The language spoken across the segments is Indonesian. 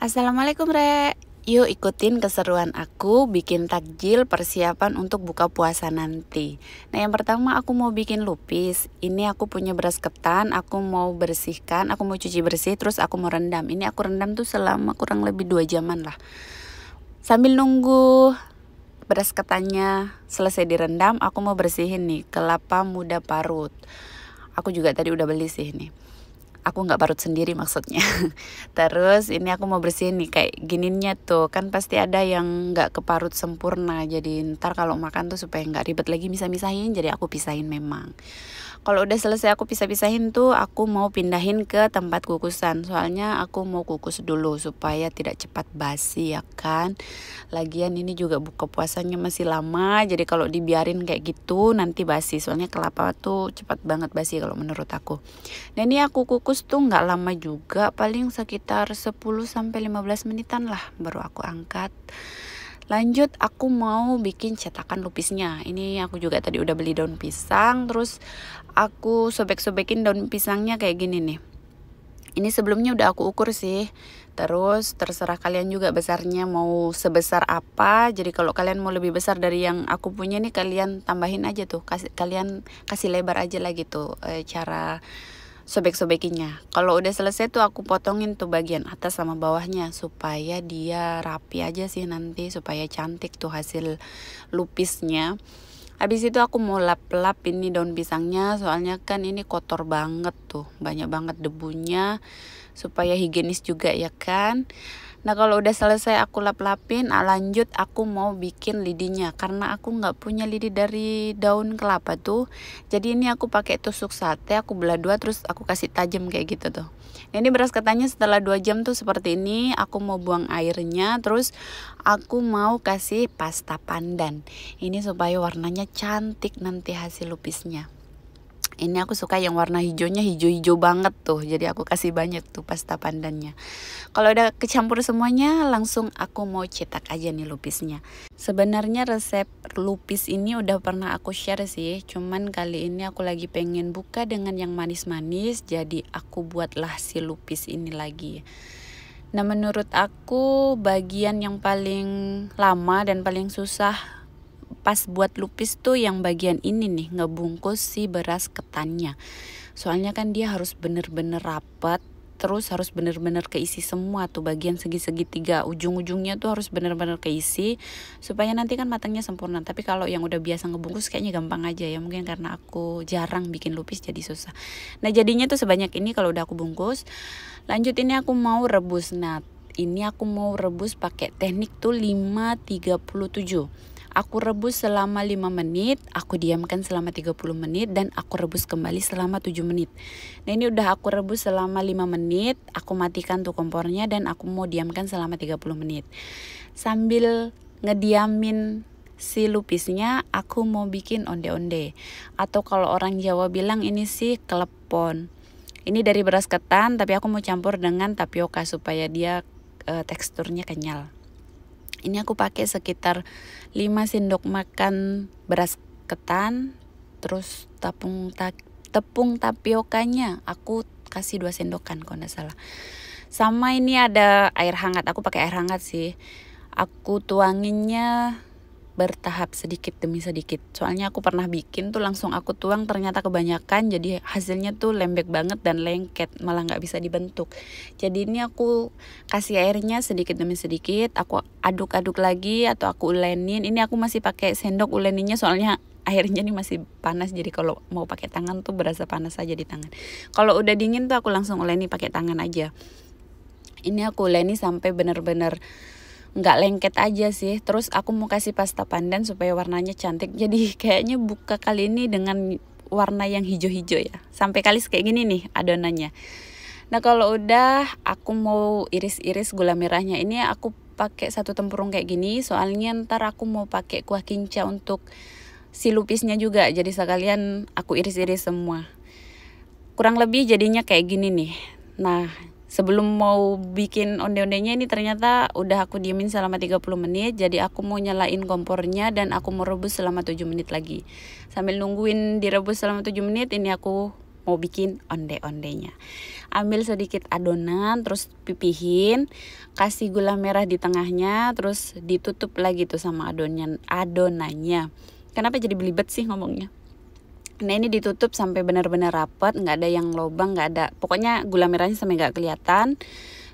Assalamualaikum Re Yuk ikutin keseruan aku bikin takjil persiapan untuk buka puasa nanti Nah yang pertama aku mau bikin lupis Ini aku punya beras ketan, aku mau bersihkan, aku mau cuci bersih terus aku mau rendam Ini aku rendam tuh selama kurang lebih 2 jaman lah Sambil nunggu beras ketannya selesai direndam aku mau bersihin nih kelapa muda parut Aku juga tadi udah beli sih nih aku nggak parut sendiri maksudnya terus ini aku mau bersihin nih kayak gininya tuh kan pasti ada yang nggak keparut sempurna jadi ntar kalau makan tuh supaya nggak ribet lagi bisa misahin jadi aku pisahin memang kalau udah selesai aku pisah-pisahin tuh aku mau pindahin ke tempat kukusan soalnya aku mau kukus dulu supaya tidak cepat basi ya kan lagian ini juga buka puasanya masih lama jadi kalau dibiarin kayak gitu nanti basi soalnya kelapa tuh cepat banget basi kalau menurut aku nah ini aku kukus tuh nggak lama juga paling sekitar 10 sampai 15 menitan lah baru aku angkat lanjut aku mau bikin cetakan lupisnya ini aku juga tadi udah beli daun pisang terus aku sobek-sobekin daun pisangnya kayak gini nih ini sebelumnya udah aku ukur sih terus terserah kalian juga besarnya mau sebesar apa jadi kalau kalian mau lebih besar dari yang aku punya nih kalian tambahin aja tuh kasih kalian kasih lebar aja lah gitu e, cara sobek-sobekinnya. Kalau udah selesai tuh aku potongin tuh bagian atas sama bawahnya supaya dia rapi aja sih nanti supaya cantik tuh hasil lupisnya. Habis itu aku mau lap-lap ini daun pisangnya soalnya kan ini kotor banget tuh, banyak banget debunya supaya higienis juga ya kan. Nah kalau udah selesai aku lap-lapin, ah, lanjut aku mau bikin lidinya karena aku nggak punya lidi dari daun kelapa tuh. Jadi ini aku pakai tusuk sate, aku belah dua terus aku kasih tajam kayak gitu tuh. Nah, ini beras ketannya setelah dua jam tuh seperti ini. Aku mau buang airnya, terus aku mau kasih pasta pandan. Ini supaya warnanya cantik nanti hasil lupisnya ini aku suka yang warna hijaunya hijau-hijau banget tuh jadi aku kasih banyak tuh pasta pandannya kalau udah kecampur semuanya langsung aku mau cetak aja nih lupisnya sebenarnya resep lupis ini udah pernah aku share sih cuman kali ini aku lagi pengen buka dengan yang manis-manis jadi aku buatlah si lupis ini lagi Nah menurut aku bagian yang paling lama dan paling susah pas buat lupis tuh yang bagian ini nih ngebungkus si beras ketannya soalnya kan dia harus bener-bener rapat terus harus bener-bener keisi semua tuh bagian segi-segi tiga ujung-ujungnya tuh harus bener-bener keisi supaya nanti kan matangnya sempurna tapi kalau yang udah biasa ngebungkus kayaknya gampang aja ya mungkin karena aku jarang bikin lupis jadi susah nah jadinya tuh sebanyak ini kalau udah aku bungkus lanjut ini aku mau rebus nah ini aku mau rebus pakai teknik tuh 537 Aku rebus selama 5 menit, aku diamkan selama 30 menit dan aku rebus kembali selama 7 menit. Nah, ini udah aku rebus selama 5 menit, aku matikan tuh kompornya dan aku mau diamkan selama 30 menit. Sambil ngediamin si lupisnya, aku mau bikin onde-onde. Atau kalau orang Jawa bilang ini sih klepon. Ini dari beras ketan, tapi aku mau campur dengan tapioka supaya dia e, teksturnya kenyal. Ini aku pakai sekitar 5 sendok makan beras ketan, terus tepung ta tepung tapiokanya aku kasih 2 sendokan kalau nggak salah. Sama ini ada air hangat, aku pakai air hangat sih. Aku tuanginnya bertahap sedikit demi sedikit. Soalnya aku pernah bikin tuh langsung aku tuang ternyata kebanyakan jadi hasilnya tuh lembek banget dan lengket malah nggak bisa dibentuk. Jadi ini aku kasih airnya sedikit demi sedikit, aku aduk-aduk lagi atau aku ulenin. Ini aku masih pakai sendok uleninnya soalnya airnya ini masih panas jadi kalau mau pakai tangan tuh berasa panas aja di tangan. Kalau udah dingin tuh aku langsung uleni pakai tangan aja. Ini aku uleni sampai benar-benar nggak lengket aja sih terus aku mau kasih pasta pandan supaya warnanya cantik jadi kayaknya buka kali ini dengan warna yang hijau-hijau ya sampai kalis kayak gini nih adonannya nah kalau udah aku mau iris-iris gula merahnya ini aku pakai satu tempurung kayak gini soalnya ntar aku mau pakai kuah kinca untuk si lupisnya juga jadi sekalian aku iris-iris semua kurang lebih jadinya kayak gini nih nah sebelum mau bikin onde-ondenya ini ternyata udah aku diemin selama 30 menit jadi aku mau nyalain kompornya dan aku mau rebus selama 7 menit lagi sambil nungguin direbus selama 7 menit ini aku mau bikin onde-ondenya ambil sedikit adonan terus pipihin kasih gula merah di tengahnya terus ditutup lagi tuh sama adonan adonannya kenapa jadi belibet sih ngomongnya Nah ini ditutup sampai benar-benar rapat, nggak ada yang lobang, nggak ada. Pokoknya gula merahnya sampai nggak kelihatan.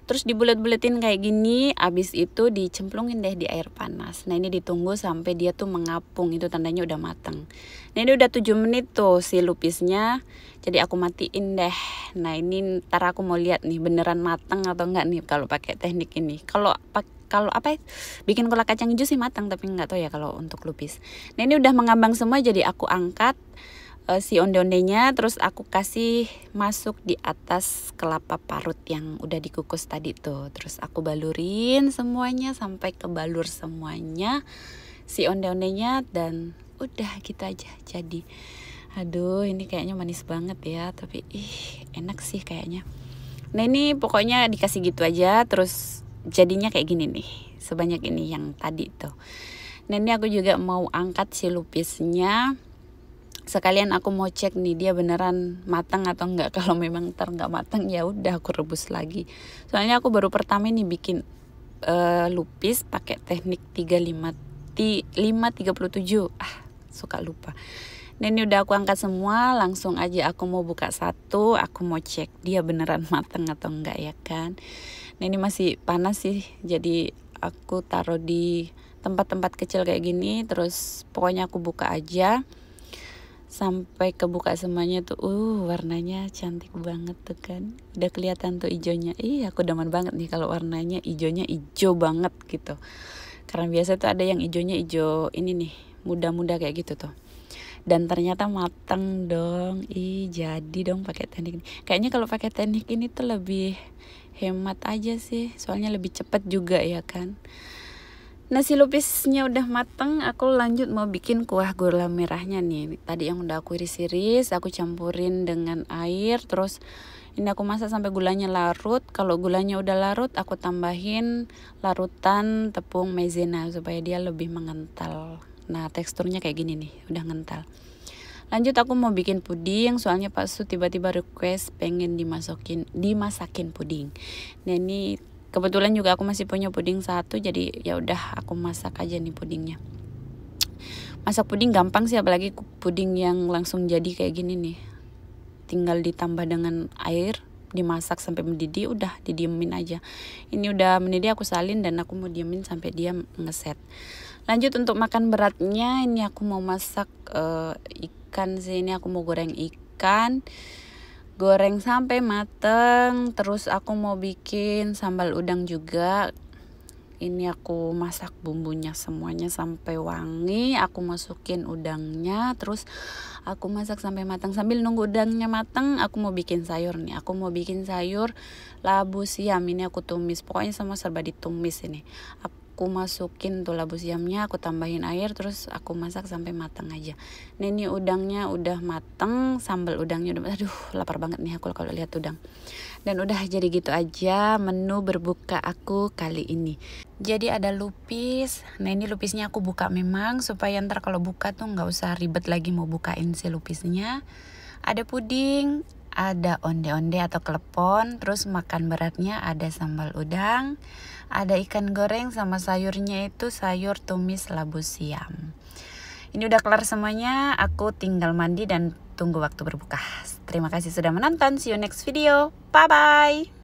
Terus dibulet-buletin kayak gini, abis itu dicemplungin deh di air panas. Nah ini ditunggu sampai dia tuh mengapung, itu tandanya udah matang. Nah ini udah 7 menit tuh si lupisnya, jadi aku matiin deh. Nah ini ntar aku mau lihat nih beneran matang atau enggak nih kalau pakai teknik ini. Kalau pakai kalau apa ya? bikin kolak kacang hijau sih matang tapi nggak tahu ya kalau untuk lupis. Nah ini udah mengambang semua jadi aku angkat uh, si onde-ondenya terus aku kasih masuk di atas kelapa parut yang udah dikukus tadi tuh terus aku balurin semuanya sampai ke balur semuanya si onde-ondenya dan udah gitu aja jadi aduh ini kayaknya manis banget ya tapi ih enak sih kayaknya nah ini pokoknya dikasih gitu aja terus jadinya kayak gini nih sebanyak ini yang tadi tuh nah ini aku juga mau angkat si lupisnya sekalian aku mau cek nih dia beneran matang atau enggak kalau memang ntar enggak matang ya udah aku rebus lagi soalnya aku baru pertama ini bikin uh, lupis pakai teknik 35 puluh 537 ah suka lupa dan ini udah aku angkat semua langsung aja aku mau buka satu aku mau cek dia beneran mateng atau enggak ya kan nah ini masih panas sih jadi aku taruh di tempat-tempat kecil kayak gini terus pokoknya aku buka aja sampai kebuka semuanya tuh uh warnanya cantik banget tuh kan udah kelihatan tuh ijonya ih aku demen banget nih kalau warnanya ijonya ijo banget gitu karena biasa tuh ada yang ijonya ijo ini nih muda-muda kayak gitu tuh dan ternyata mateng dong ih jadi dong pakai teknik ini kayaknya kalau pakai teknik ini tuh lebih hemat aja sih soalnya lebih cepet juga ya kan Nasi lupisnya udah mateng, aku lanjut mau bikin kuah gula merahnya nih. Tadi yang udah aku iris-iris, aku campurin dengan air, terus ini aku masak sampai gulanya larut. Kalau gulanya udah larut, aku tambahin larutan tepung maizena supaya dia lebih mengental. Nah, teksturnya kayak gini nih, udah ngental. Lanjut aku mau bikin puding, soalnya Pak Su tiba-tiba request pengen dimasukin dimasakin puding. Nah, ini kebetulan juga aku masih punya puding satu jadi ya udah aku masak aja nih pudingnya masak puding gampang sih apalagi puding yang langsung jadi kayak gini nih tinggal ditambah dengan air dimasak sampai mendidih udah didiemin aja ini udah mendidih aku salin dan aku mau diemin sampai dia ngeset lanjut untuk makan beratnya ini aku mau masak uh, ikan sih ini aku mau goreng ikan goreng sampai mateng terus aku mau bikin sambal udang juga ini aku masak bumbunya semuanya sampai wangi aku masukin udangnya terus aku masak sampai matang sambil nunggu udangnya matang aku mau bikin sayur nih aku mau bikin sayur labu siam ini aku tumis pokoknya semua serba ditumis ini aku aku masukin tuh labu siamnya aku tambahin air terus aku masak sampai matang aja nah ini udangnya udah mateng sambal udangnya udah aduh lapar banget nih aku kalau lihat udang dan udah jadi gitu aja menu berbuka aku kali ini jadi ada lupis nah ini lupisnya aku buka memang supaya ntar kalau buka tuh nggak usah ribet lagi mau bukain si lupisnya ada puding ada onde-onde atau klepon, terus makan beratnya ada sambal udang, ada ikan goreng sama sayurnya itu sayur tumis labu siam. Ini udah kelar semuanya, aku tinggal mandi dan tunggu waktu berbuka. Terima kasih sudah menonton, see you next video. Bye bye.